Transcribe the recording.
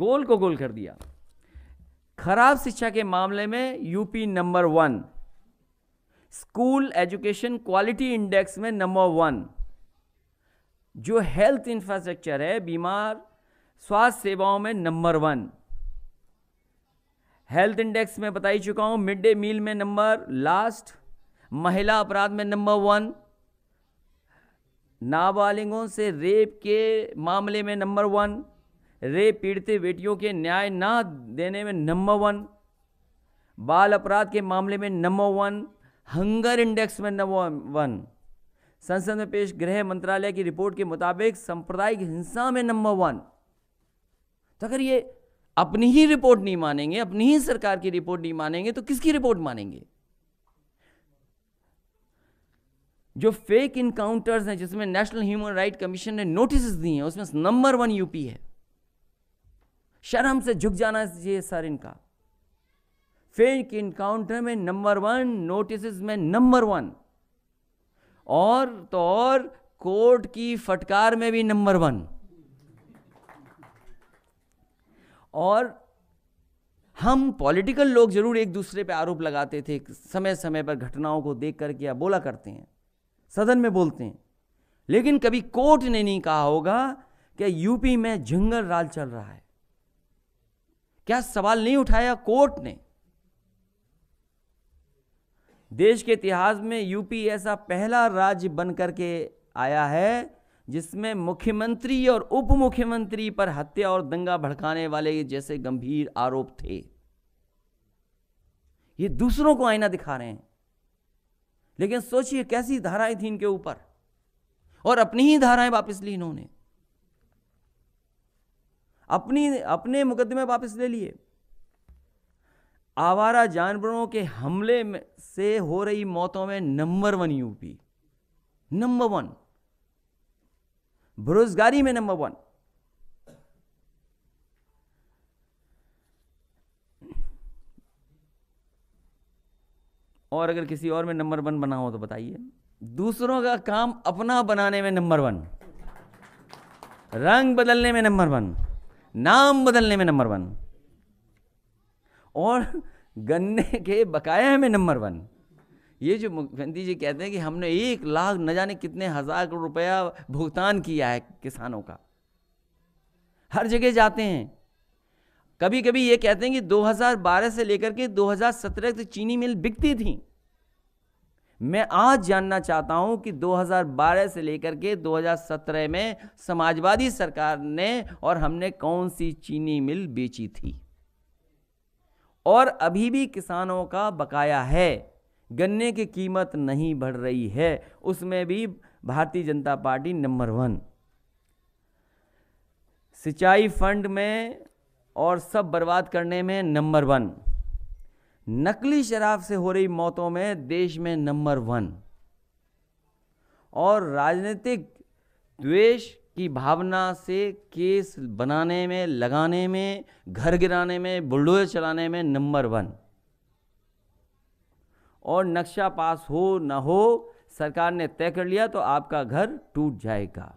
गोल को गोल कर दिया खराब शिक्षा के मामले में UP number one school education quality index में नंबर वन जो हेल्थ इंफ्रास्ट्रक्चर है बीमार स्वास्थ्य सेवाओं में नंबर वन हेल्थ इंडेक्स में बता ही चुका हूं मिड डे मील में नंबर लास्ट महिला अपराध में नंबर वन नाबालिगों से रेप के मामले में नंबर वन रे पीड़ित बेटियों के न्याय ना देने में नंबर वन बाल अपराध के मामले में नंबर वन हंगर इंडेक्स में नंबर वन संसद में पेश गृह मंत्रालय की रिपोर्ट के मुताबिक सांप्रदायिक हिंसा में नंबर वन तो अगर ये अपनी ही रिपोर्ट नहीं मानेंगे अपनी ही सरकार की रिपोर्ट नहीं मानेंगे तो किसकी रिपोर्ट मानेंगे जो फेक इनकाउंटर्स हैं जिसमें नेशनल ह्यूमन राइट कमीशन ने नोटिस दी हैं उसमें नंबर वन यूपी है शर्म से झुक जाना चाहिए सर इनका फेक इनकाउंटर में नंबर वन नोटिस में नंबर वन और तो और कोर्ट की फटकार में भी नंबर वन और हम पॉलिटिकल लोग जरूर एक दूसरे पे आरोप लगाते थे समय समय पर घटनाओं को देख करके या बोला करते हैं सदन में बोलते हैं लेकिन कभी कोर्ट ने नहीं कहा होगा कि यूपी में जंगल राज चल रहा है क्या सवाल नहीं उठाया कोर्ट ने देश के इतिहास में यूपी ऐसा पहला राज्य बन करके आया है जिसमें मुख्यमंत्री और उप मुख्यमंत्री पर हत्या और दंगा भड़काने वाले जैसे गंभीर आरोप थे ये दूसरों को आईना दिखा रहे हैं लेकिन सोचिए कैसी धाराएं थी इनके ऊपर और अपनी ही धाराएं वापस ली इन्होंने अपनी अपने मुकदमे वापस ले लिए आवारा जानवरों के हमले में से हो रही मौतों में number one UP number one बेरोजगारी में नंबर वन और अगर किसी और में नंबर वन बना हो तो बताइए दूसरों का काम अपना बनाने में नंबर वन रंग बदलने में नंबर वन नाम बदलने में नंबर वन और गन्ने के बकाया में नंबर वन ये जो मुख्यमंत्री जी कहते हैं कि हमने एक लाख न जाने कितने हज़ार करोड़ रुपया भुगतान किया है किसानों का हर जगह जाते हैं कभी कभी ये कहते हैं कि 2012 से लेकर के 2017 तक तो चीनी मिल बिकती थी मैं आज जानना चाहता हूं कि 2012 से लेकर के 2017 में समाजवादी सरकार ने और हमने कौन सी चीनी मिल बेची थी और अभी भी किसानों का बकाया है गन्ने की कीमत नहीं बढ़ रही है उसमें भी भारतीय जनता पार्टी नंबर वन सिंचाई फंड में और सब बर्बाद करने में नंबर वन नकली शराब से हो रही मौतों में देश में नंबर वन और राजनीतिक द्वेष की भावना से केस बनाने में लगाने में घर गिराने में बुलडोजर चलाने में नंबर वन और नक्शा पास हो ना हो सरकार ने तय कर लिया तो आपका घर टूट जाएगा